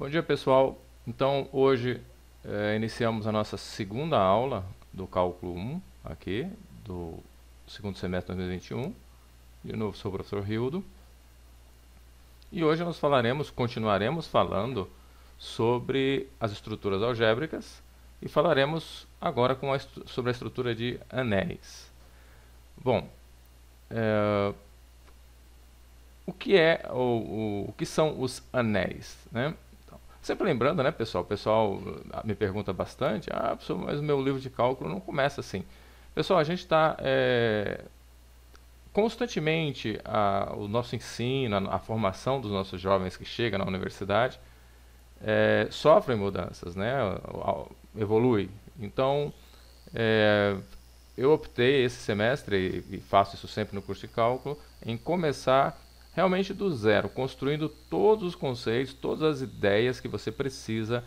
Bom dia pessoal, então hoje eh, iniciamos a nossa segunda aula do cálculo 1 aqui, do segundo semestre de 2021. De novo sou o professor Rildo. E hoje nós falaremos, continuaremos falando sobre as estruturas algébricas e falaremos agora com a sobre a estrutura de anéis. Bom, eh, o que é ou o, o que são os anéis, né? Sempre lembrando, né, pessoal? O pessoal ah, me pergunta bastante, ah, professor, mas o meu livro de cálculo não começa assim. Pessoal, a gente está é, eh, constantemente a, o nosso ensino, a, a, formação dos nossos jovens que chegam na universidade é, sofrem mudanças, né? Evolui. Então, é, eu optei esse semestre e faço isso sempre no curso de cálculo em começar realmente do zero, construindo todos os conceitos, todas as ideias que você precisa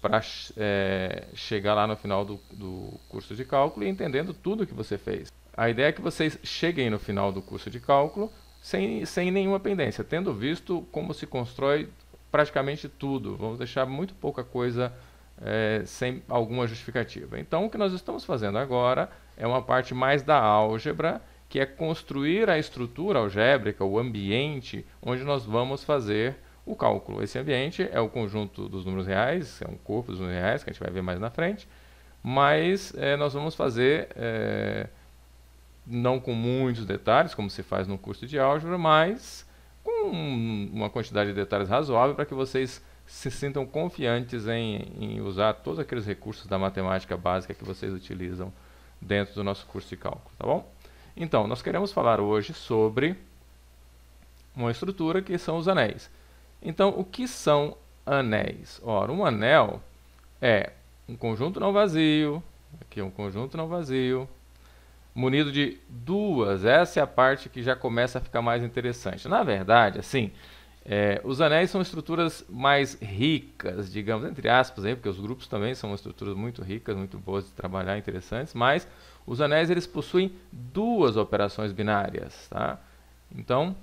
para é, eh, chegar lá no final do, do curso de cálculo e entendendo tudo que você fez. A ideia é que vocês cheguem no final do curso de cálculo sem, sem nenhuma pendência, tendo visto como se constrói praticamente tudo. Vamos deixar muito pouca coisa é, sem alguma justificativa. Então, o que nós estamos fazendo agora é uma parte mais da álgebra que é construir a estrutura algébrica, o ambiente onde nós vamos fazer o cálculo. Esse ambiente é o conjunto dos números reais, é um corpo dos números reais, que a gente vai ver mais na frente, mas é, nós vamos fazer, é, não com muitos detalhes, como se faz no curso de álgebra, mas com uma quantidade de detalhes razoável para que vocês se sintam confiantes em, em usar todos aqueles recursos da matemática básica que vocês utilizam dentro do nosso curso de cálculo, tá bom? Então, nós queremos falar hoje sobre uma estrutura que são os anéis. Então, o que são anéis? Ora, um anel é um conjunto não vazio, aqui é um conjunto não vazio, munido de duas. Essa é a parte que já começa a ficar mais interessante. Na verdade, assim, é, os anéis são estruturas mais ricas, digamos, entre aspas, aí, porque os grupos também são estruturas muito ricas, muito boas de trabalhar, interessantes, mas os anéis eles possuem duas operações binárias. Tá? Então,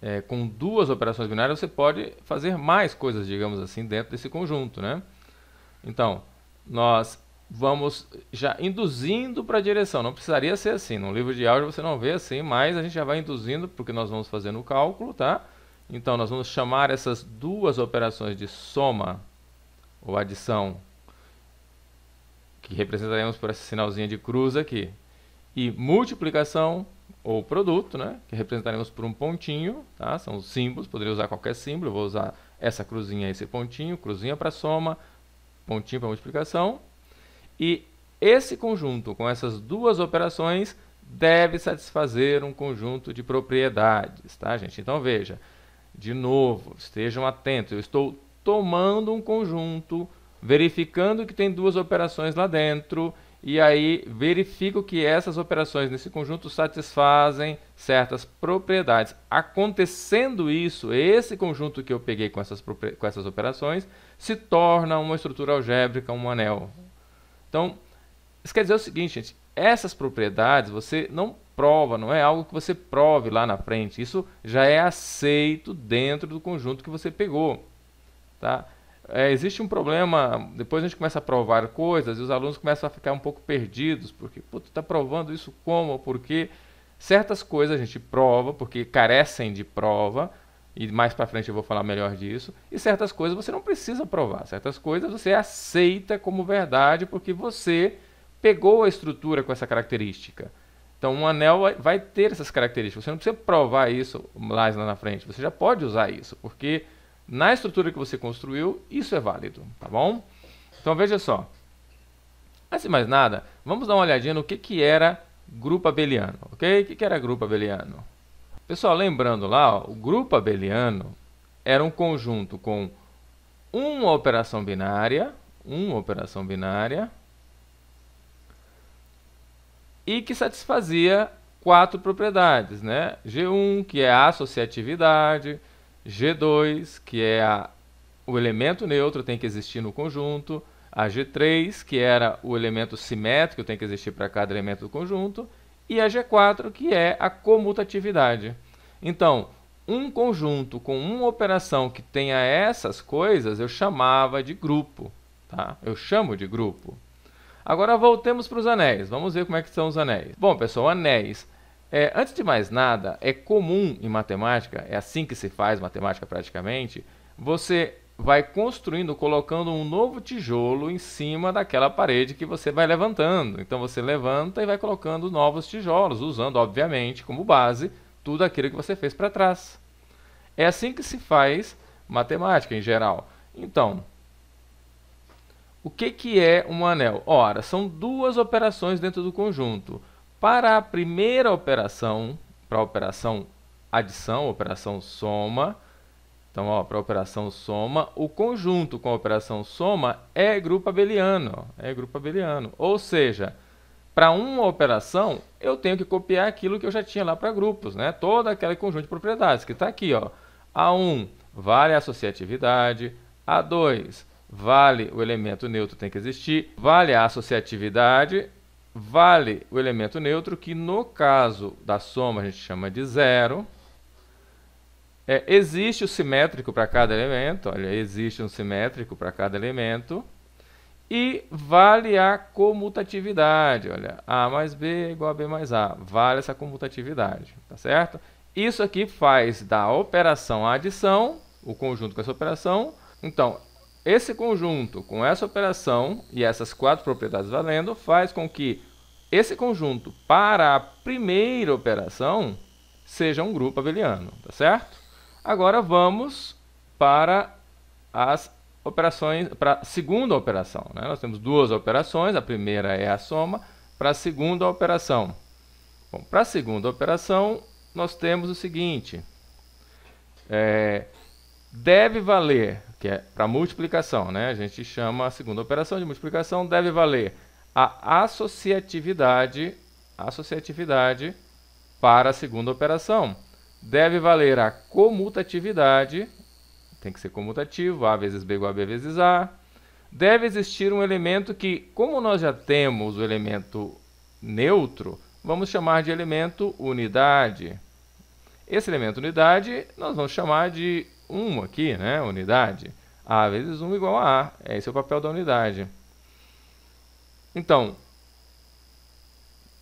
é, com duas operações binárias você pode fazer mais coisas, digamos assim, dentro desse conjunto. Né? Então, nós vamos já induzindo para a direção. Não precisaria ser assim. No livro de aula você não vê assim, mas a gente já vai induzindo, porque nós vamos fazendo o cálculo, tá? Então, nós vamos chamar essas duas operações de soma ou adição, que representaremos por esse sinalzinho de cruz aqui, e multiplicação ou produto, né, que representaremos por um pontinho, tá? são símbolos, poderia usar qualquer símbolo, vou usar essa cruzinha, esse pontinho, cruzinha para soma, pontinho para multiplicação, e esse conjunto com essas duas operações deve satisfazer um conjunto de propriedades, tá, gente? Então veja, de novo, estejam atentos. Eu estou tomando um conjunto, verificando que tem duas operações lá dentro, e aí verifico que essas operações nesse conjunto satisfazem certas propriedades. Acontecendo isso, esse conjunto que eu peguei com essas, com essas operações se torna uma estrutura algébrica, um anel. Então, isso quer dizer o seguinte, gente, essas propriedades você não prova, não é algo que você prove lá na frente. Isso já é aceito dentro do conjunto que você pegou. Tá? É, existe um problema, depois a gente começa a provar coisas e os alunos começam a ficar um pouco perdidos, porque, pô, tu está provando isso como, Porque Certas coisas a gente prova, porque carecem de prova, e mais para frente eu vou falar melhor disso. E certas coisas você não precisa provar, certas coisas você aceita como verdade porque você pegou a estrutura com essa característica. Então, um anel vai ter essas características. Você não precisa provar isso mais lá na frente. Você já pode usar isso, porque na estrutura que você construiu, isso é válido, tá bom? Então, veja só. Antes de mais nada, vamos dar uma olhadinha no que, que era grupo abeliano, ok? O que, que era grupo abeliano? Pessoal, lembrando lá, ó, o grupo abeliano era um conjunto com uma operação binária, uma operação binária, e que satisfazia quatro propriedades, né? G1, que é a associatividade, G2, que é a, o elemento neutro tem que existir no conjunto, a G3, que era o elemento simétrico, tem que existir para cada elemento do conjunto, e a G4, que é a comutatividade. Então, um conjunto com uma operação que tenha essas coisas, eu chamava de grupo, tá? Eu chamo de grupo. Agora voltemos para os anéis. Vamos ver como é que são os anéis. Bom, pessoal, anéis. É, antes de mais nada, é comum em matemática, é assim que se faz matemática praticamente, você vai construindo, colocando um novo tijolo em cima daquela parede que você vai levantando. Então você levanta e vai colocando novos tijolos, usando, obviamente, como base tudo aquilo que você fez para trás. É assim que se faz matemática em geral. Então, o que, que é um anel? Ora, são duas operações dentro do conjunto. Para a primeira operação, para a operação adição, operação soma, então, ó, para a operação soma, o conjunto com a operação soma é grupo abeliano, é grupo abeliano. Ou seja, para uma operação, eu tenho que copiar aquilo que eu já tinha lá para grupos, né? Todo aquele conjunto de propriedades que está aqui, ó. A1 vale a associatividade, A2 vale o elemento neutro tem que existir, vale a associatividade, vale o elemento neutro, que no caso da soma a gente chama de zero. É, existe o simétrico para cada elemento, olha, existe um simétrico para cada elemento. E vale a comutatividade, olha, A mais B é igual a B mais A, vale essa comutatividade, tá certo? Isso aqui faz da operação a adição, o conjunto com essa operação, então, esse conjunto, com essa operação e essas quatro propriedades valendo, faz com que esse conjunto, para a primeira operação, seja um grupo abeliano, tá certo? Agora vamos para as operações, para a segunda operação. Né? Nós temos duas operações, a primeira é a soma, para a segunda operação. Bom, para a segunda operação, nós temos o seguinte, é, deve valer que é para multiplicação, né? A gente chama a segunda operação de multiplicação deve valer a associatividade, associatividade para a segunda operação. Deve valer a comutatividade, tem que ser comutativo, a vezes b igual a b vezes a. Deve existir um elemento que, como nós já temos o elemento neutro, vamos chamar de elemento unidade. Esse elemento unidade nós vamos chamar de 1 aqui, né? Unidade. A vezes 1 igual a A. Esse é o papel da unidade. Então,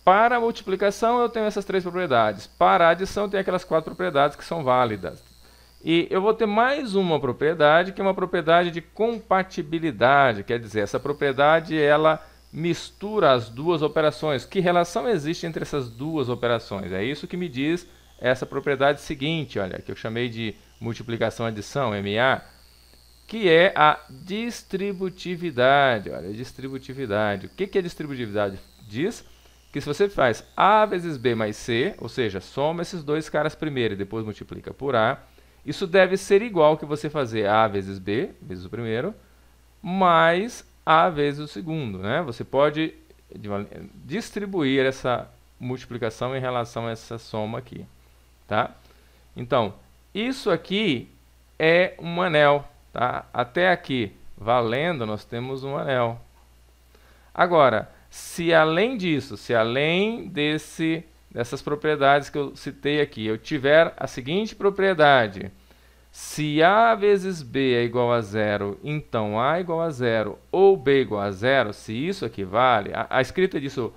para a multiplicação eu tenho essas três propriedades. Para a adição eu tenho aquelas quatro propriedades que são válidas. E eu vou ter mais uma propriedade, que é uma propriedade de compatibilidade. Quer dizer, essa propriedade ela mistura as duas operações. Que relação existe entre essas duas operações? É isso que me diz essa propriedade seguinte, olha, que eu chamei de multiplicação, adição, MA, que é a distributividade. Olha, distributividade. O que, que a é distributividade diz? Que se você faz A vezes B mais C, ou seja, soma esses dois caras primeiro e depois multiplica por A, isso deve ser igual que você fazer A vezes B, vezes o primeiro, mais A vezes o segundo. Né? Você pode distribuir essa multiplicação em relação a essa soma aqui. Tá? Então, isso aqui é um anel, tá? Até aqui, valendo, nós temos um anel. Agora, se além disso, se além desse, dessas propriedades que eu citei aqui, eu tiver a seguinte propriedade, se A vezes B é igual a zero, então A é igual a zero ou B é igual a zero, se isso equivale, a, a escrita disso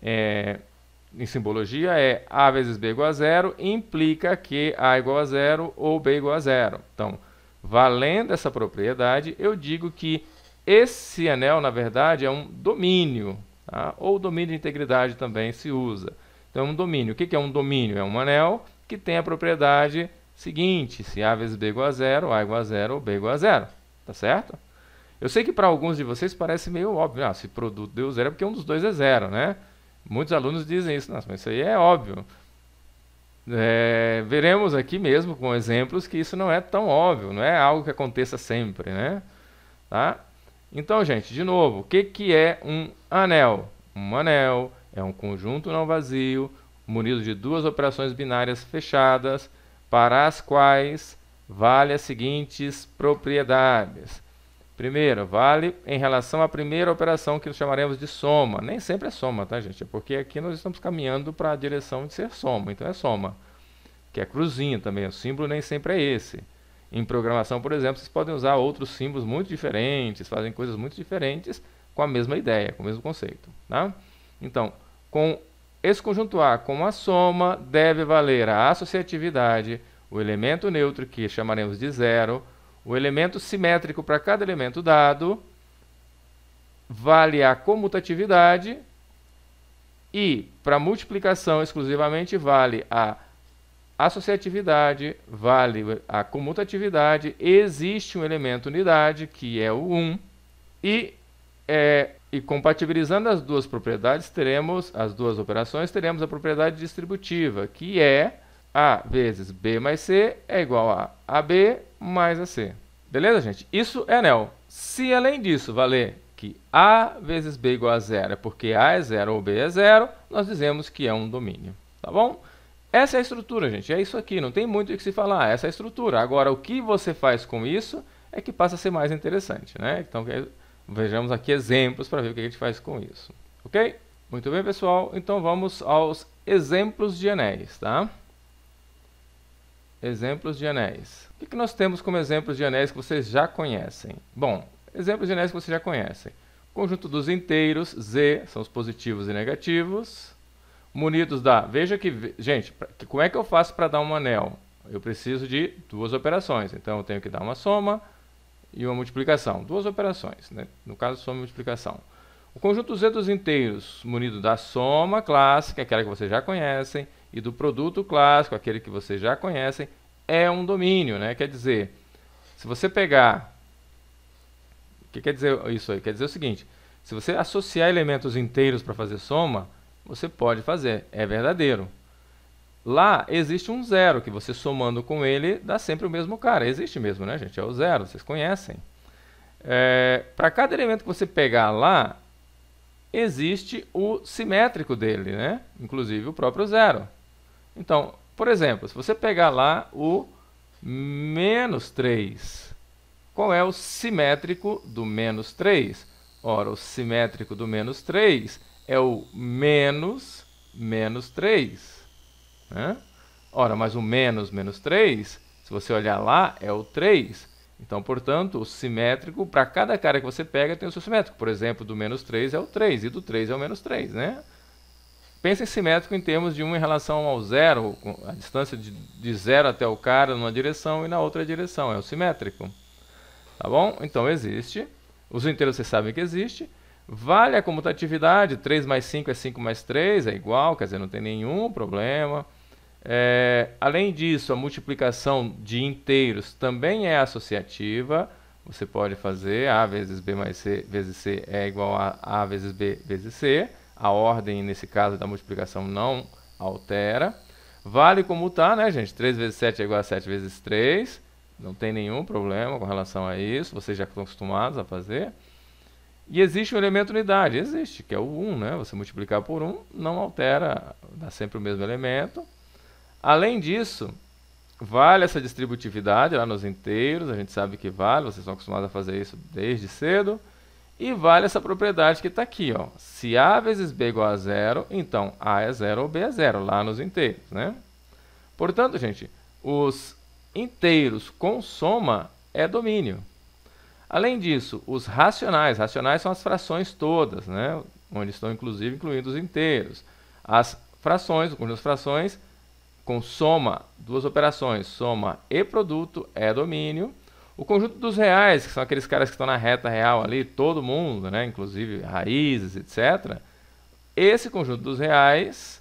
é, em simbologia é A vezes B igual a zero implica que A igual a zero ou B igual a zero. Então, valendo essa propriedade, eu digo que esse anel, na verdade, é um domínio, tá? ou domínio de integridade também se usa. Então, é um domínio. O que é um domínio? É um anel que tem a propriedade seguinte, se A vezes B igual a zero, A igual a zero ou B igual a zero. Tá certo? Eu sei que para alguns de vocês parece meio óbvio, ah, se produto deu zero é porque um dos dois é zero, né? Muitos alunos dizem isso, mas isso aí é óbvio. É, veremos aqui mesmo com exemplos que isso não é tão óbvio, não é algo que aconteça sempre, né? Tá? Então, gente, de novo, o que, que é um anel? Um anel é um conjunto não vazio munido de duas operações binárias fechadas para as quais vale as seguintes propriedades. Primeiro, vale em relação à primeira operação que chamaremos de soma. Nem sempre é soma, tá, gente? É porque aqui nós estamos caminhando para a direção de ser soma, então é soma. Que é cruzinha também, o símbolo nem sempre é esse. Em programação, por exemplo, vocês podem usar outros símbolos muito diferentes, fazem coisas muito diferentes com a mesma ideia, com o mesmo conceito, tá? Então, com esse conjunto A com a soma deve valer a associatividade, o elemento neutro que chamaremos de zero, o elemento simétrico para cada elemento dado vale a comutatividade e para multiplicação exclusivamente vale a associatividade, vale a comutatividade, existe um elemento unidade que é o 1 e é, e compatibilizando as duas propriedades teremos as duas operações teremos a propriedade distributiva que é a vezes b mais c é igual a ab mais AC. Beleza, gente? Isso é anel. Se além disso valer que A vezes B igual a zero é porque A é zero ou B é zero, nós dizemos que é um domínio, tá bom? Essa é a estrutura, gente. É isso aqui. Não tem muito o que se falar. Ah, essa é a estrutura. Agora, o que você faz com isso é que passa a ser mais interessante, né? Então, vejamos aqui exemplos para ver o que a gente faz com isso, ok? Muito bem, pessoal. Então, vamos aos exemplos de anéis, tá? Exemplos de anéis. O que nós temos como exemplos de anéis que vocês já conhecem? Bom, exemplos de anéis que vocês já conhecem. Conjunto dos inteiros, Z, são os positivos e negativos. Munidos da... Veja que... Gente, como é que eu faço para dar um anel? Eu preciso de duas operações. Então, eu tenho que dar uma soma e uma multiplicação. Duas operações, né? no caso, soma e multiplicação. O conjunto Z dos inteiros, munido da soma clássica, é aquela que vocês já conhecem, e do produto clássico, aquele que vocês já conhecem, é um domínio, né? Quer dizer, se você pegar. O que quer dizer isso aí? Quer dizer o seguinte: se você associar elementos inteiros para fazer soma, você pode fazer, é verdadeiro. Lá existe um zero, que você somando com ele dá sempre o mesmo cara. Existe mesmo, né, gente? É o zero, vocês conhecem. É, para cada elemento que você pegar lá, existe o simétrico dele, né? inclusive o próprio zero. Então, por exemplo, se você pegar lá o menos 3, qual é o simétrico do menos 3? Ora, o simétrico do menos 3 é o menos menos 3. Né? Ora, mas o menos menos 3, se você olhar lá, é o 3. Então, portanto, o simétrico, para cada cara que você pega, tem o seu simétrico. Por exemplo, do menos 3 é o 3, e do 3 é o menos 3, né? pensa em simétrico em termos de um em relação ao zero, a distância de, de zero até o cara numa direção e na outra direção, é o simétrico. Tá bom? Então existe, os inteiros vocês sabem que existe, vale a comutatividade, 3 mais 5 é 5 mais 3, é igual, quer dizer, não tem nenhum problema. É, além disso, a multiplicação de inteiros também é associativa, você pode fazer A vezes B mais C vezes C é igual a A vezes B vezes C, a ordem, nesse caso, da multiplicação não altera. Vale como está, né, gente? 3 vezes 7 é igual a 7 vezes 3. Não tem nenhum problema com relação a isso. Vocês já estão acostumados a fazer. E existe um elemento unidade. Existe, que é o 1, né? Você multiplicar por 1 não altera, dá sempre o mesmo elemento. Além disso, vale essa distributividade lá nos inteiros. A gente sabe que vale, vocês estão acostumados a fazer isso desde cedo. E vale essa propriedade que está aqui. Ó. Se A vezes B igual a zero, então A é zero ou B é zero, lá nos inteiros. Né? Portanto, gente, os inteiros com soma é domínio. Além disso, os racionais. Racionais são as frações todas, né? onde estão inclusive incluídos os inteiros. As frações, o conjunto das frações, com soma, duas operações, soma e produto é domínio. O conjunto dos reais, que são aqueles caras que estão na reta real ali, todo mundo, né? inclusive raízes, etc. Esse conjunto dos reais,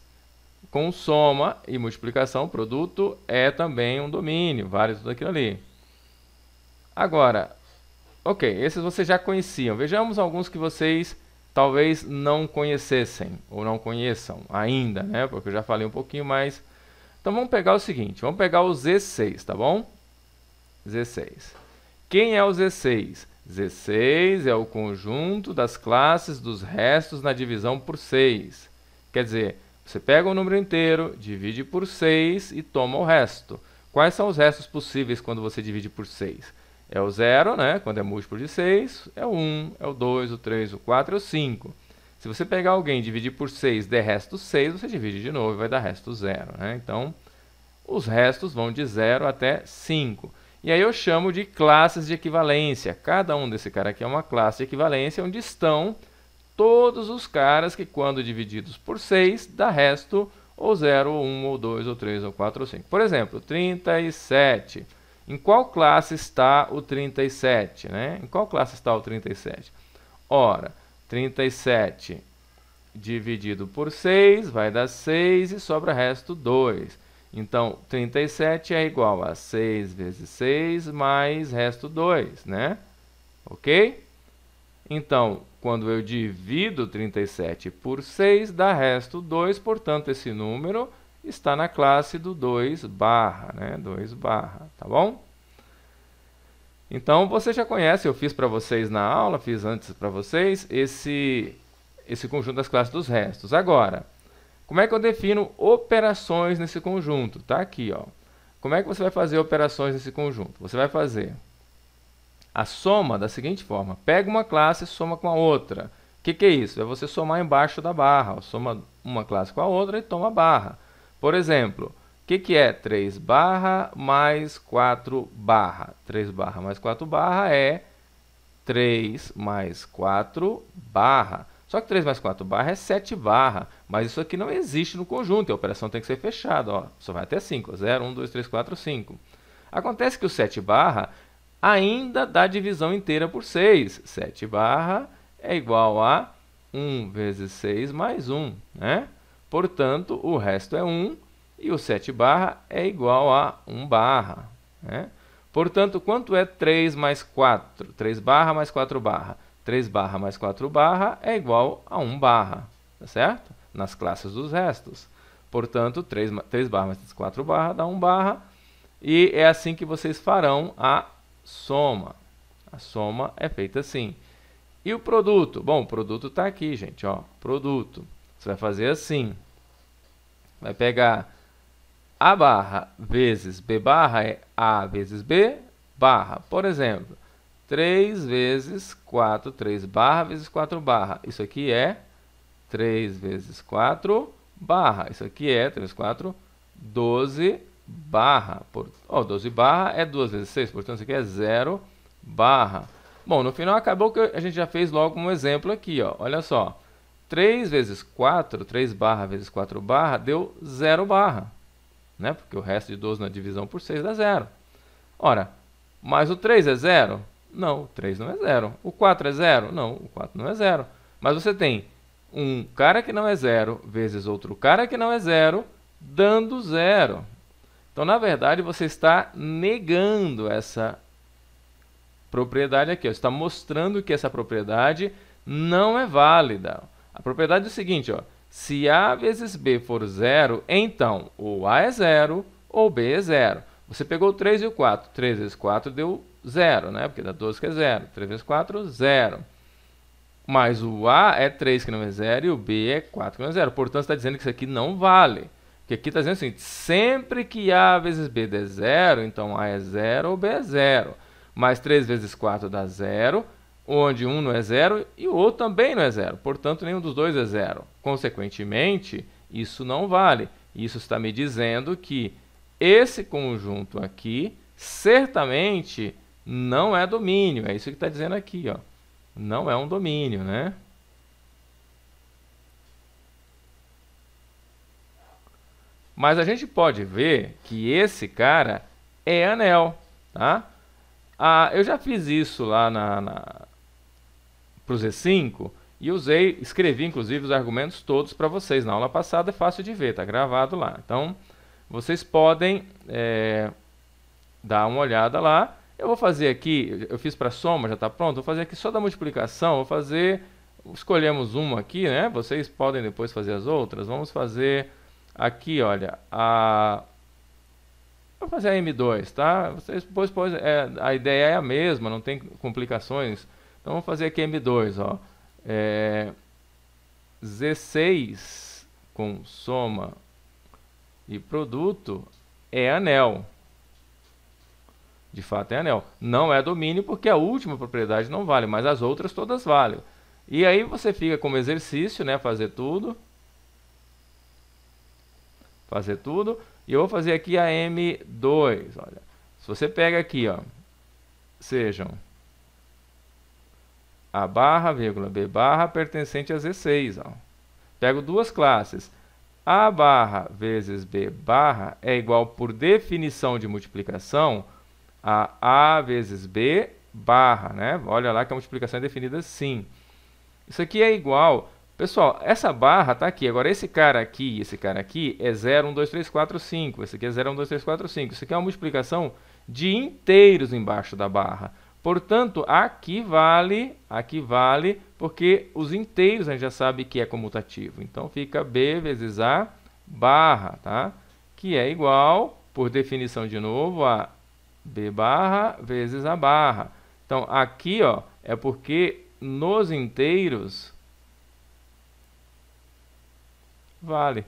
com soma e multiplicação, produto, é também um domínio, vale tudo aquilo ali. Agora, ok, esses vocês já conheciam. Vejamos alguns que vocês talvez não conhecessem ou não conheçam ainda, né? Porque eu já falei um pouquinho mais. Então vamos pegar o seguinte, vamos pegar o Z6, tá bom? z Z6. Quem é o Z6? Z6 é o conjunto das classes dos restos na divisão por 6. Quer dizer, você pega o número inteiro, divide por 6 e toma o resto. Quais são os restos possíveis quando você divide por 6? É o 0, né? quando é múltiplo de 6, é, é o 1, é o 2, o 3, o 4 e o 5. Se você pegar alguém e dividir por 6, der resto 6, você divide de novo e vai dar resto 0. Né? Então, os restos vão de 0 até 5. E aí eu chamo de classes de equivalência. Cada um desse cara aqui é uma classe de equivalência onde estão todos os caras que, quando divididos por 6, dá resto ou 0, ou 1, ou 2, ou 3, ou 4, ou 5. Por exemplo, 37. Em qual classe está o 37? Né? Em qual classe está o 37? Ora, 37 dividido por 6 vai dar 6 e sobra resto 2. Então, 37 é igual a 6 vezes 6 mais resto 2, né? Ok? Então, quando eu divido 37 por 6, dá resto 2, portanto, esse número está na classe do 2 barra, né? 2 barra, tá bom? Então, você já conhece, eu fiz para vocês na aula, fiz antes para vocês, esse, esse conjunto das classes dos restos. Agora, como é que eu defino operações nesse conjunto? Está aqui, ó. Como é que você vai fazer operações nesse conjunto? Você vai fazer a soma da seguinte forma. Pega uma classe e soma com a outra. O que, que é isso? É você somar embaixo da barra. Ó. Soma uma classe com a outra e toma a barra. Por exemplo, o que, que é 3 barra mais 4 barra? 3 barra mais 4 barra é 3 mais 4 barra. Só que 3 mais 4 barra é 7 barra. Mas isso aqui não existe no conjunto, a operação tem que ser fechada. Ó, só vai até 5, 0, 1, 2, 3, 4, 5. Acontece que o 7 barra ainda dá divisão inteira por 6. 7 barra é igual a 1 vezes 6 mais 1. Né? Portanto, o resto é 1 e o 7 barra é igual a 1 barra. Né? Portanto, quanto é 3 mais 4? 3 barra mais 4 barra. 3 barra mais 4 barra é igual a 1 barra. Tá certo? nas classes dos restos. Portanto, 3, 3 barra mais 4 barra dá 1 barra. E é assim que vocês farão a soma. A soma é feita assim. E o produto? Bom, o produto está aqui, gente. Ó, produto. Você vai fazer assim. Vai pegar A barra vezes B barra é A vezes B barra. Por exemplo, 3 vezes 4, 3 barra vezes 4 barra. Isso aqui é 3 vezes 4 barra. Isso aqui é 3 vezes 4, 12 barra. Por, oh, 12 barra é 2 vezes 6, portanto isso aqui é 0 barra. Bom, no final acabou que a gente já fez logo um exemplo aqui, ó. olha só. 3 vezes 4, 3 barra vezes 4 barra, deu 0 barra. Né? Porque o resto de 12 na divisão por 6 dá 0. Ora, mas o 3 é 0? Não, o 3 não é 0. O 4 é 0? Não, o 4 não é 0. Mas você tem um cara que não é zero vezes outro cara que não é zero, dando zero. Então, na verdade, você está negando essa propriedade aqui. Ó. Você está mostrando que essa propriedade não é válida. A propriedade é o seguinte, ó, se A vezes B for zero, então ou A é zero ou B é zero. Você pegou 3 e o 4. 3 vezes 4 deu zero, né? porque dá 12 que é zero. 3 vezes 4, zero. Mas o A é 3 que não é zero e o B é 4 que não é zero. Portanto, está dizendo que isso aqui não vale. Porque aqui está dizendo o seguinte, sempre que A vezes B der zero, então A é zero ou B é zero. Mais 3 vezes 4 dá zero, onde um não é zero e o outro também não é zero. Portanto, nenhum dos dois é zero. Consequentemente, isso não vale. Isso está me dizendo que esse conjunto aqui certamente não é domínio. É isso que está dizendo aqui, ó não é um domínio, né? Mas a gente pode ver que esse cara é anel, tá? Ah, eu já fiz isso lá na, na para o Z5 e usei, escrevi inclusive os argumentos todos para vocês na aula passada, é fácil de ver, está gravado lá. Então, vocês podem é, dar uma olhada lá eu vou fazer aqui, eu fiz para soma, já está pronto, vou fazer aqui só da multiplicação, vou fazer, escolhemos uma aqui, né? Vocês podem depois fazer as outras. Vamos fazer aqui, olha, a... Vou fazer a M2, tá? Vocês depois, depois é, a ideia é a mesma, não tem complicações. Então vamos fazer aqui M2, ó. É... Z6 com soma e produto é anel de fato é anel. Não é domínio porque a última propriedade não vale, mas as outras todas valem. E aí você fica como exercício, né, fazer tudo. Fazer tudo. E eu vou fazer aqui a M2, olha. Se você pega aqui, ó, sejam a barra, vírgula, B barra pertencente a Z6, ó. Pego duas classes. A barra vezes B barra é igual, por definição de multiplicação, a A vezes B barra, né? Olha lá que a multiplicação é definida assim. Isso aqui é igual... Pessoal, essa barra está aqui. Agora, esse cara aqui e esse cara aqui é 0, 1, 2, 3, 4, 5. Esse aqui é 0, 1, 2, 3, 4, 5. Isso aqui é uma multiplicação de inteiros embaixo da barra. Portanto, aqui vale, aqui vale, porque os inteiros a gente já sabe que é comutativo. Então, fica b vezes a barra, tá? Que é igual, por definição de novo, a B barra vezes a barra. Então, aqui ó, é porque nos inteiros vale.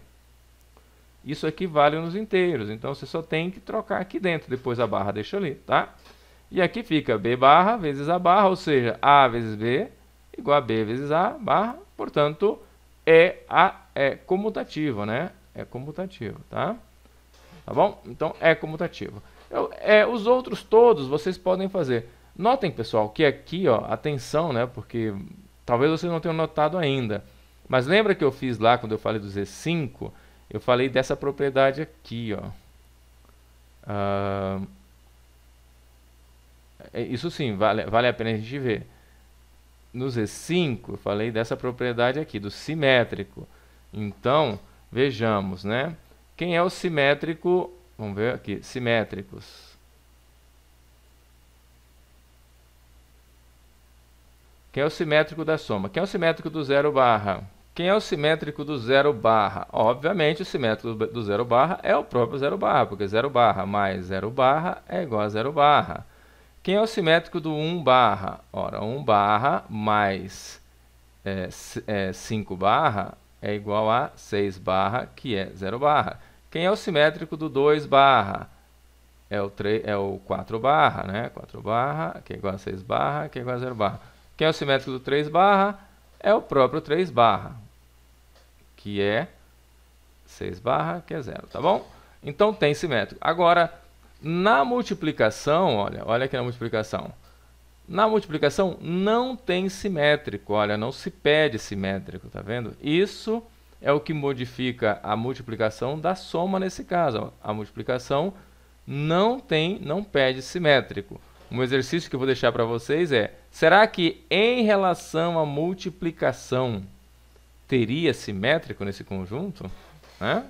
Isso aqui vale nos inteiros, então você só tem que trocar aqui dentro, depois a barra deixa ali, tá? E aqui fica B barra vezes a barra, ou seja, A vezes B igual a B vezes A barra, portanto, é, a, é comutativo, né? É comutativo, tá? Tá bom? Então, é comutativo. Eu, é, os outros todos vocês podem fazer. Notem, pessoal, que aqui, ó, atenção, né? Porque talvez vocês não tenham notado ainda. Mas lembra que eu fiz lá quando eu falei do Z5? Eu falei dessa propriedade aqui, ó. Ah, é, isso sim, vale, vale a pena a gente ver. No Z5, eu falei dessa propriedade aqui, do simétrico. Então, vejamos, né? Quem é o simétrico Vamos ver aqui, simétricos. Quem é o simétrico da soma? Quem é o simétrico do zero barra? Quem é o simétrico do zero barra? Obviamente, o simétrico do zero barra é o próprio zero barra, porque zero barra mais zero barra é igual a zero barra. Quem é o simétrico do 1 barra? Ora, 1 barra mais é, eh, 5 eh, barra é igual a 6 barra, que é zero barra. Quem é o simétrico do 2 barra? É o, 3, é o 4 barra, né? 4 barra, que é igual a 6 barra, que é igual a 0 barra. Quem é o simétrico do 3 barra? É o próprio 3 barra, que é 6 barra, que é 0, tá bom? Então tem simétrico. Agora, na multiplicação, olha, olha aqui na multiplicação. Na multiplicação não tem simétrico, olha, não se pede simétrico, tá vendo? Isso é o que modifica a multiplicação da soma nesse caso. A multiplicação não tem, não pede simétrico. Um exercício que eu vou deixar para vocês é: será que em relação à multiplicação teria simétrico nesse conjunto? Né?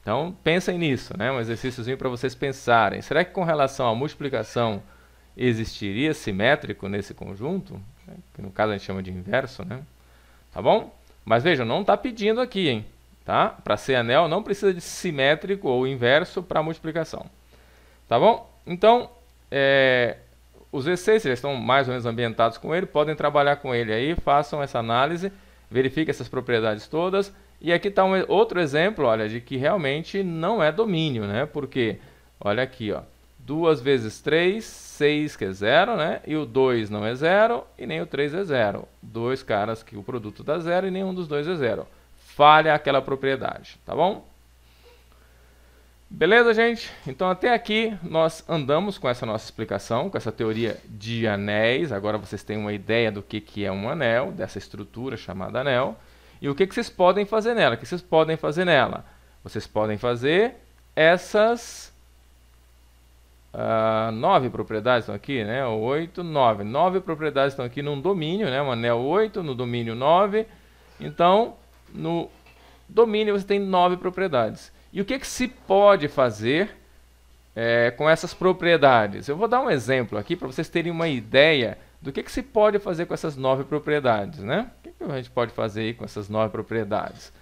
Então pensem nisso, né? um exercíciozinho para vocês pensarem. Será que com relação à multiplicação existiria simétrico nesse conjunto? É, que no caso a gente chama de inverso, né? Tá bom? Mas vejam, não está pedindo aqui, hein? Tá? Para ser anel, não precisa de simétrico ou inverso para multiplicação. Tá bom? Então, é, os E6, eles estão mais ou menos ambientados com ele, podem trabalhar com ele aí, façam essa análise, verifiquem essas propriedades todas. E aqui está um, outro exemplo, olha, de que realmente não é domínio, né? Porque, olha aqui, ó. 2 vezes 3, 6, que é 0, né? E o 2 não é 0 e nem o 3 é 0. Dois caras que o produto dá 0 e nenhum dos dois é 0. Falha aquela propriedade, tá bom? Beleza, gente? Então até aqui nós andamos com essa nossa explicação, com essa teoria de anéis. Agora vocês têm uma ideia do que, que é um anel, dessa estrutura chamada anel. E o que, que vocês podem fazer nela? O que vocês podem fazer nela? Vocês podem fazer essas Uh, nove propriedades estão aqui, né? Oito, nove. Nove propriedades estão aqui num domínio, né? Um anel 8, no domínio 9. Então, no domínio você tem nove propriedades. E o que, que se pode fazer é, com essas propriedades? Eu vou dar um exemplo aqui para vocês terem uma ideia do que, que se pode fazer com essas nove propriedades, né? O que, que a gente pode fazer com essas nove propriedades?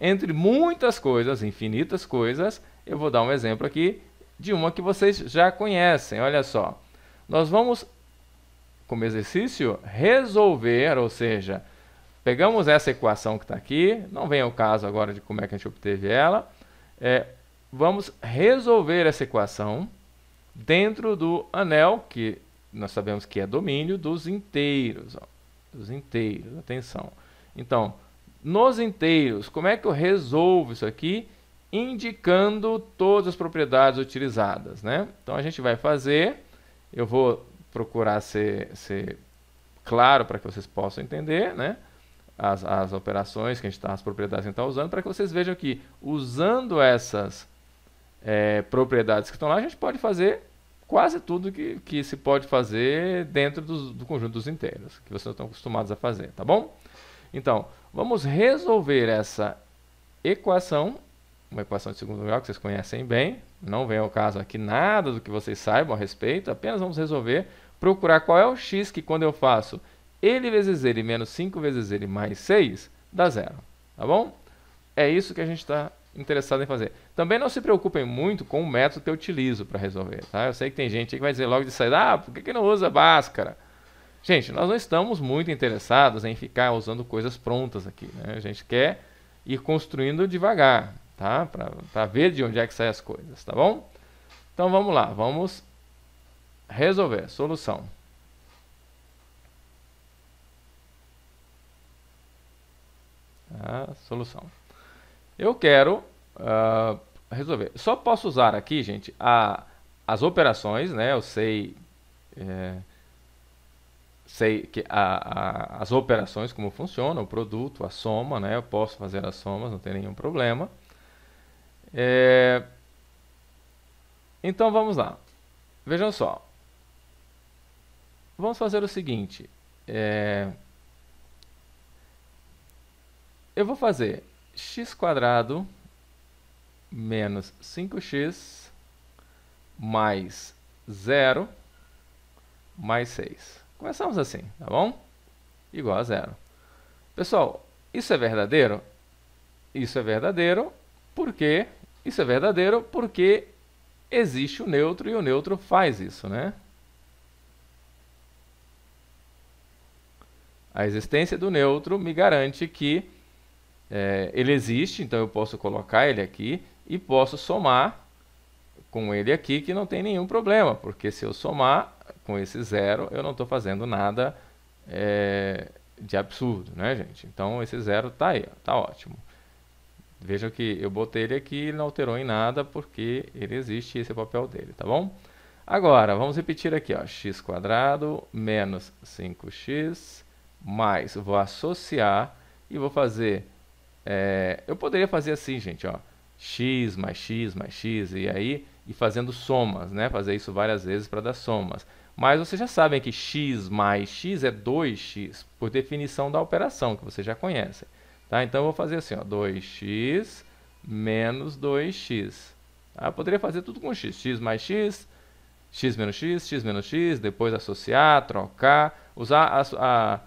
Entre muitas coisas, infinitas coisas, eu vou dar um exemplo aqui de uma que vocês já conhecem. Olha só. Nós vamos, como exercício, resolver, ou seja, pegamos essa equação que está aqui, não vem ao caso agora de como é que a gente obteve ela, é, vamos resolver essa equação dentro do anel, que nós sabemos que é domínio, dos inteiros. Ó, dos inteiros, atenção. Então, nos inteiros, como é que eu resolvo isso aqui? indicando todas as propriedades utilizadas. Né? Então a gente vai fazer, eu vou procurar ser, ser claro para que vocês possam entender né? as, as operações que a gente está, as propriedades que a gente está usando, para que vocês vejam que usando essas é, propriedades que estão lá, a gente pode fazer quase tudo que, que se pode fazer dentro do, do conjunto dos inteiros, que vocês estão acostumados a fazer, tá bom? Então, vamos resolver essa equação uma equação de segundo grau que vocês conhecem bem. Não vem ao caso aqui nada do que vocês saibam a respeito, apenas vamos resolver procurar qual é o x que quando eu faço ele vezes ele menos 5 vezes ele mais 6 dá zero, tá bom? É isso que a gente está interessado em fazer. Também não se preocupem muito com o método que eu utilizo para resolver, tá? Eu sei que tem gente que vai dizer logo de saída, ah, por que, que não usa Bhaskara? Gente, nós não estamos muito interessados em ficar usando coisas prontas aqui, né? A gente quer ir construindo devagar tá? Para ver de onde é que saem as coisas, tá bom? Então vamos lá, vamos resolver, solução. Ah, solução. Eu quero uh, resolver. Só posso usar aqui, gente, a, as operações, né? Eu sei, é, sei que a, a, as operações, como funciona, o produto, a soma, né? Eu posso fazer as somas, não tem nenhum problema. É... Então vamos lá. Vejam só. Vamos fazer o seguinte. É... Eu vou fazer x quadrado menos 5x mais 0 mais 6. Começamos assim, tá bom? Igual a zero. Pessoal, isso é verdadeiro? Isso é verdadeiro porque isso é verdadeiro porque existe o neutro e o neutro faz isso, né? A existência do neutro me garante que é, ele existe, então eu posso colocar ele aqui e posso somar com ele aqui, que não tem nenhum problema, porque se eu somar com esse zero, eu não estou fazendo nada é, de absurdo, né, gente? Então esse zero está aí, está ótimo. Vejam que eu botei ele aqui, ele não alterou em nada porque ele existe, esse é o papel dele, tá bom? Agora, vamos repetir aqui, ó, x quadrado menos 5x mais, vou associar e vou fazer, é, eu poderia fazer assim, gente, ó, x mais x mais x e aí, e fazendo somas, né, fazer isso várias vezes para dar somas. Mas vocês já sabem que x mais x é 2x, por definição da operação, que vocês já conhecem. Tá? Então, eu vou fazer assim, ó, 2x menos 2x. Tá? Ah, eu poderia fazer tudo com x, x mais x, x menos x, x menos x, depois associar, trocar, usar as, a,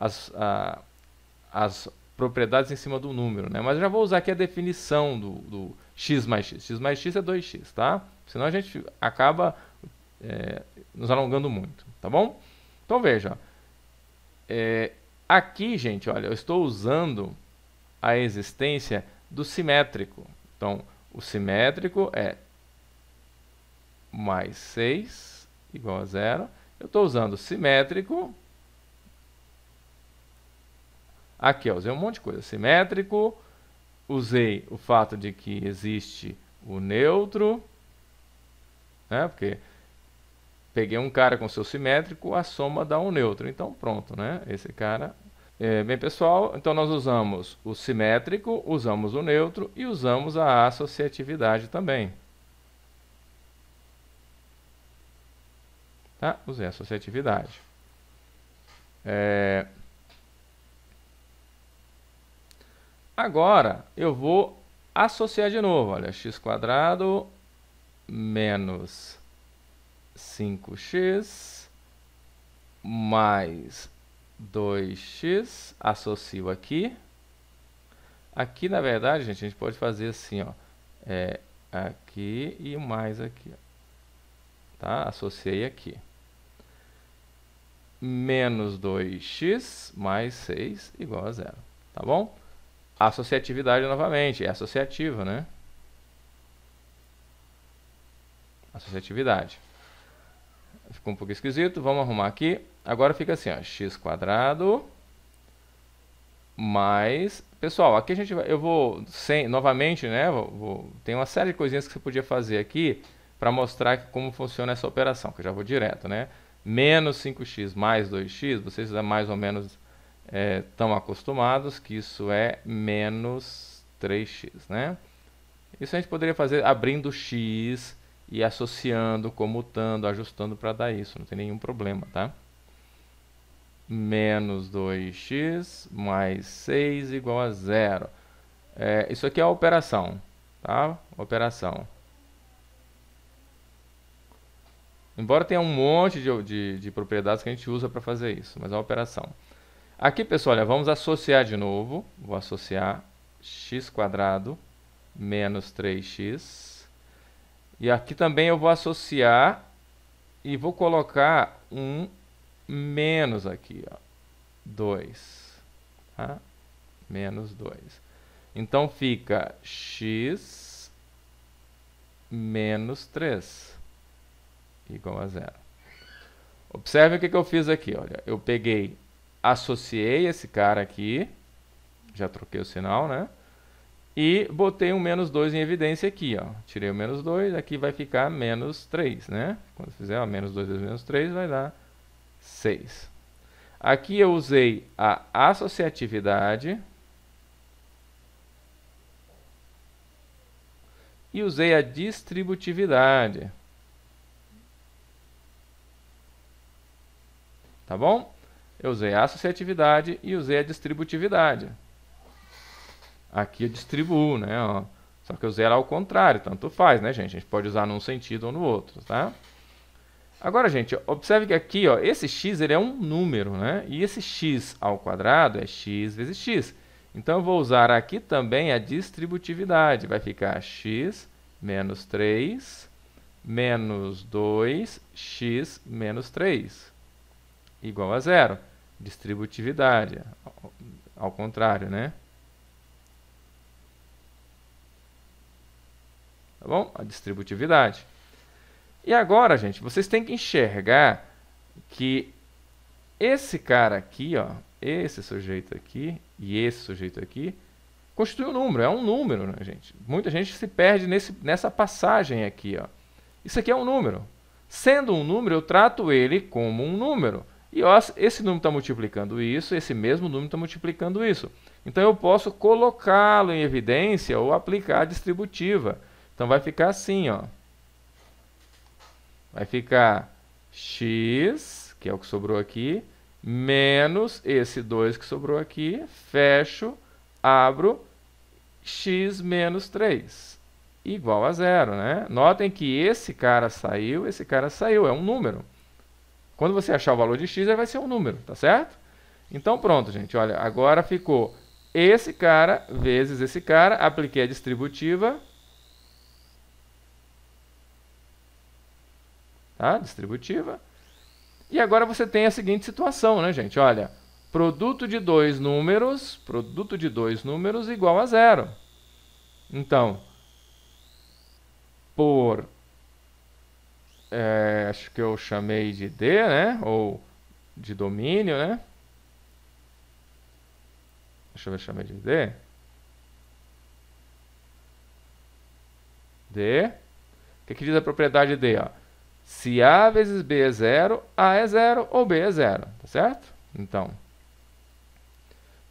as, a, as propriedades em cima do número, né? Mas eu já vou usar aqui a definição do, do x mais x. x mais x é 2x, tá? Senão a gente acaba é, nos alongando muito, tá bom? Então veja, é, aqui, gente, olha, eu estou usando a existência do simétrico. Então, o simétrico é mais 6 igual a zero. Eu estou usando simétrico. Aqui, ó, usei um monte de coisa. Simétrico, usei o fato de que existe o neutro, né? porque peguei um cara com seu simétrico, a soma dá um neutro. Então, pronto, né? Esse cara é, bem, pessoal, então nós usamos o simétrico, usamos o neutro e usamos a associatividade também. Tá? Usei a associatividade. É... Agora, eu vou associar de novo. Olha, x quadrado menos 5x mais 2x, associo aqui. Aqui, na verdade, gente, a gente pode fazer assim, ó. É, aqui e mais aqui. Tá? Associei aqui. Menos 2x mais 6 igual a zero. Tá bom? Associatividade novamente. É associativa, né? Associatividade ficou um pouco esquisito. Vamos arrumar aqui. Agora fica assim, ó, x quadrado mais... Pessoal, aqui a gente vai, eu vou, sem, novamente, né, vou, vou, tem uma série de coisinhas que você podia fazer aqui para mostrar como funciona essa operação, que eu já vou direto, né? Menos 5x mais 2x, vocês mais ou menos estão é, acostumados que isso é menos 3x, né? Isso a gente poderia fazer abrindo x e associando, comutando, ajustando para dar isso, não tem nenhum problema, tá? Menos 2x mais 6 igual a zero. É, isso aqui é a operação, tá? Operação. Embora tenha um monte de, de, de propriedades que a gente usa para fazer isso, mas é uma operação. Aqui, pessoal, olha, vamos associar de novo. Vou associar x quadrado menos 3x e aqui também eu vou associar e vou colocar um menos aqui, 2. Tá? Menos 2. Então fica x menos 3 igual a zero. Observe o que, que eu fiz aqui. Olha, eu peguei, associei esse cara aqui, já troquei o sinal, né? E botei um menos 2 em evidência aqui, ó. Tirei o menos 2, aqui vai ficar menos 3, né? Quando fizer ó, menos 2 vezes menos 3, vai dar 6. Aqui eu usei a associatividade. E usei a distributividade. Tá bom? Eu usei a associatividade e usei a distributividade. Aqui eu distribuo, né? Ó. Só que eu zero ao contrário, tanto faz, né, gente? A gente pode usar num sentido ou no outro, tá? Agora, gente, observe que aqui, ó, esse x ele é um número, né? E esse x ao quadrado é x vezes x. Então, eu vou usar aqui também a distributividade. Vai ficar x menos 3 menos 2, x menos 3, igual a zero. Distributividade, ao contrário, né? Tá bom? A distributividade. E agora, gente, vocês têm que enxergar que esse cara aqui, ó, esse sujeito aqui e esse sujeito aqui, constitui um número, é um número, né, gente? Muita gente se perde nesse, nessa passagem aqui, ó. Isso aqui é um número. Sendo um número, eu trato ele como um número. E ó, esse número está multiplicando isso, esse mesmo número está multiplicando isso. Então eu posso colocá-lo em evidência ou aplicar a distributiva. Então vai ficar assim, ó. Vai ficar x, que é o que sobrou aqui, menos esse 2 que sobrou aqui, fecho, abro, x menos 3, igual a zero, né? Notem que esse cara saiu, esse cara saiu, é um número. Quando você achar o valor de x, ele vai ser um número, tá certo? Então pronto, gente, olha, agora ficou esse cara vezes esse cara, apliquei a distributiva, tá? distributiva. E agora você tem a seguinte situação, né, gente? Olha, produto de dois números, produto de dois números igual a zero. Então, por é, acho que eu chamei de D, né? Ou de domínio, né? Deixa eu ver, chamei de D. D. O que, que diz a propriedade D? Ó? Se A vezes B é zero, A é zero ou B é zero, tá certo? Então,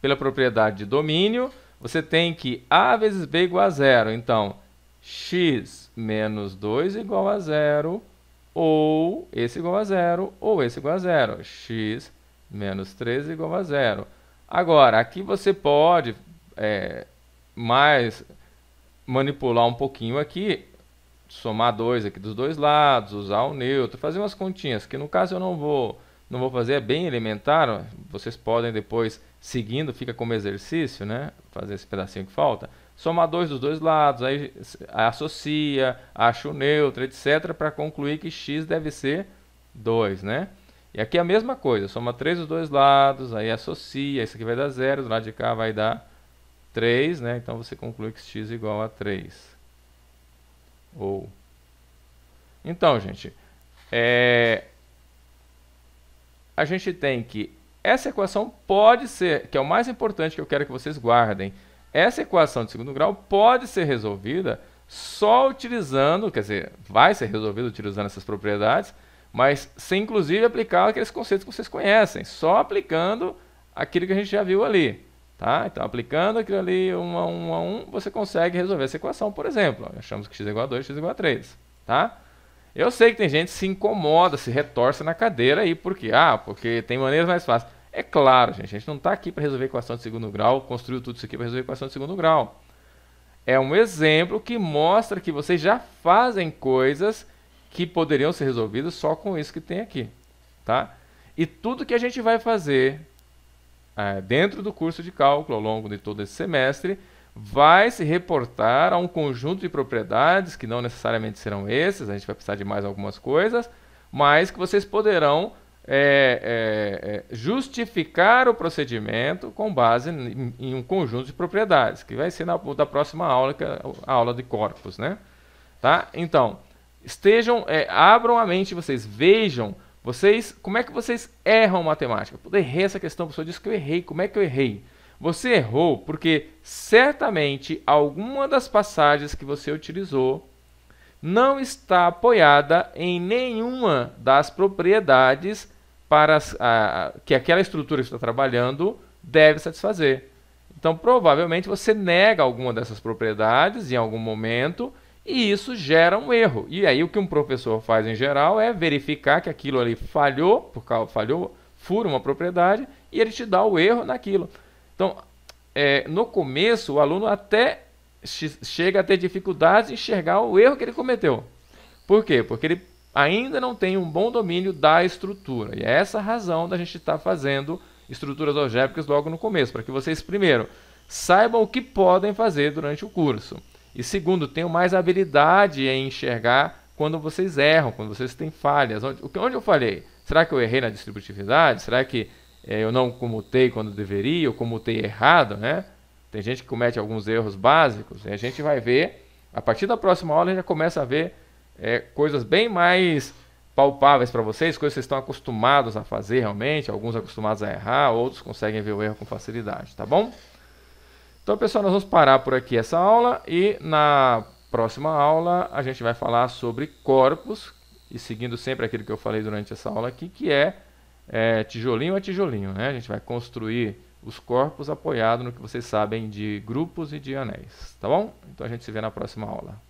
pela propriedade de domínio, você tem que A vezes B igual a zero. Então, x menos 2 igual a zero, ou esse igual a zero, ou esse igual a zero. x menos 3 igual a zero. Agora, aqui você pode é, mais manipular um pouquinho aqui somar dois aqui dos dois lados, usar o neutro, fazer umas continhas, que no caso eu não vou, não vou fazer, é bem elementar, vocês podem depois, seguindo, fica como exercício, né? Fazer esse pedacinho que falta, somar dois dos dois lados, aí associa, acha o neutro, etc, para concluir que x deve ser 2, né? E aqui é a mesma coisa, soma 3 dos dois lados, aí associa, isso aqui vai dar 0, do lado de cá vai dar 3, né? Então você conclui que x é igual a 3. Ou. Então, gente, é... a gente tem que essa equação pode ser, que é o mais importante que eu quero que vocês guardem, essa equação de segundo grau pode ser resolvida só utilizando, quer dizer, vai ser resolvida utilizando essas propriedades, mas sem inclusive aplicar aqueles conceitos que vocês conhecem, só aplicando aquilo que a gente já viu ali. Tá? Então, aplicando aquilo ali 1 a 1 a 1, você consegue resolver essa equação, por exemplo. Achamos que x é igual a 2, x é igual a 3. Tá? Eu sei que tem gente que se incomoda, se retorce na cadeira aí, porque ah, porque tem maneiras mais fáceis. É claro, gente, a gente não está aqui para resolver equação de segundo grau, construiu tudo isso aqui para resolver equação de segundo grau. É um exemplo que mostra que vocês já fazem coisas que poderiam ser resolvidas só com isso que tem aqui, tá? E tudo que a gente vai fazer é, dentro do curso de cálculo, ao longo de todo esse semestre, vai se reportar a um conjunto de propriedades, que não necessariamente serão essas, a gente vai precisar de mais algumas coisas, mas que vocês poderão é, é, é, justificar o procedimento com base em, em, um conjunto de propriedades, que vai ser na, da próxima aula, que é a aula de corpos, né? Tá? Então, estejam, é, abram a mente vocês, vejam vocês, como é que vocês erram matemática? Eu errei essa questão, a pessoa disse que eu errei. Como é que eu errei? Você errou porque certamente alguma das passagens que você utilizou não está apoiada em nenhuma das propriedades para a, que aquela estrutura que está trabalhando deve satisfazer. Então, provavelmente você nega alguma dessas propriedades em algum momento e isso gera um erro. E aí o que um professor faz em geral é verificar que aquilo ali falhou, por causa falhou, fura uma propriedade e ele te dá o erro naquilo. Então, é, no começo o aluno até chega a ter dificuldades em enxergar o erro que ele cometeu. Por quê? Porque ele ainda não tem um bom domínio da estrutura. E é essa a razão da gente estar tá fazendo estruturas algébricas logo no começo, para que vocês primeiro saibam o que podem fazer durante o curso. E segundo, tenho mais habilidade em enxergar quando vocês erram, quando vocês têm falhas. Onde, onde eu falei? Será que eu errei na distributividade? Será que é, eu não comutei quando deveria? Ou comutei errado, né? Tem gente que comete alguns erros básicos. E a gente vai ver, a partir da próxima aula, a gente já começa a ver é, coisas bem mais palpáveis para vocês, coisas que vocês estão acostumados a fazer realmente, alguns acostumados a errar, outros conseguem ver o erro com facilidade, tá bom? Então, pessoal, nós vamos parar por aqui essa aula e na próxima aula a gente vai falar sobre corpos e seguindo sempre aquilo que eu falei durante essa aula aqui, que é, é tijolinho a tijolinho, né? A gente vai construir os corpos apoiado no que vocês sabem de grupos e de anéis, tá bom? Então a gente se vê na próxima aula.